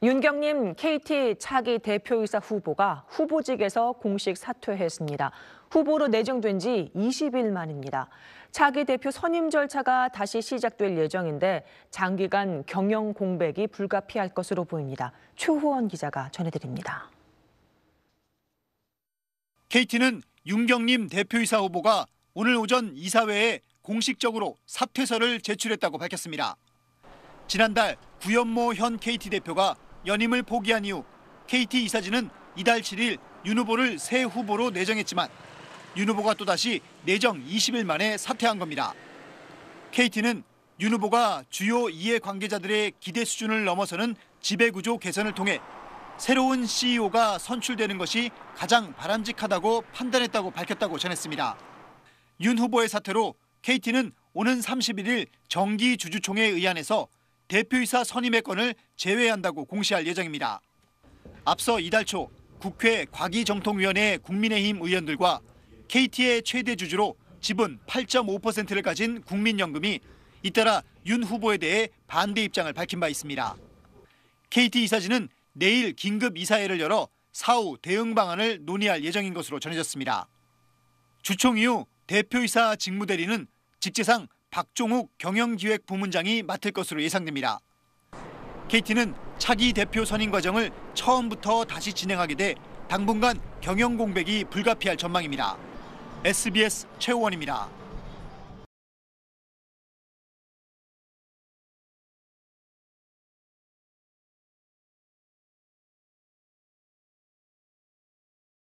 윤경님 KT 차기 대표이사 후보가 후보직에서 공식 사퇴했습니다. 후보로 내정된 지 20일 만입니다. 차기 대표 선임 절차가 다시 시작될 예정인데 장기간 경영 공백이 불가피할 것으로 보입니다. 최후원 기자가 전해드립니다. KT는 윤경님 대표이사 후보가 오늘 오전 이사회에 공식적으로 사퇴서를 제출했다고 밝혔습니다. 지난달 구현모 현 KT 대표가 연임을 포기한 이후 KT 이사진은 이달 7일 윤 후보를 새 후보로 내정했지만 윤 후보가 또다시 내정 20일 만에 사퇴한 겁니다. KT는 윤 후보가 주요 이해 관계자들의 기대 수준을 넘어서는 지배구조 개선을 통해 새로운 CEO가 선출되는 것이 가장 바람직하다고 판단했다고 밝혔다고 전했습니다. 윤 후보의 사퇴로 KT는 오는 31일 정기 주주총회 의안해서 대표이사 선임의 건을 제외한다고 공시할 예정입니다. 앞서 이달 초 국회 과기정통위원회 국민의힘 의원들과 KT의 최대 주주로 지분 8.5%를 가진 국민연금이 잇따라 윤 후보에 대해 반대 입장을 밝힌 바 있습니다. KT 이사진은 내일 긴급 이사회를 열어 사후 대응 방안을 논의할 예정인 것으로 전해졌습니다. 주총 이후 대표이사 직무대리는 직제상 박종욱 경영기획 부문장이 맡을 것으로 예상됩니다. KT는 차기 대표 선임 과정을 처음부터 다시 진행하게 돼 당분간 경영 공백이 불가피할 전망입니다. SBS 최원입니다.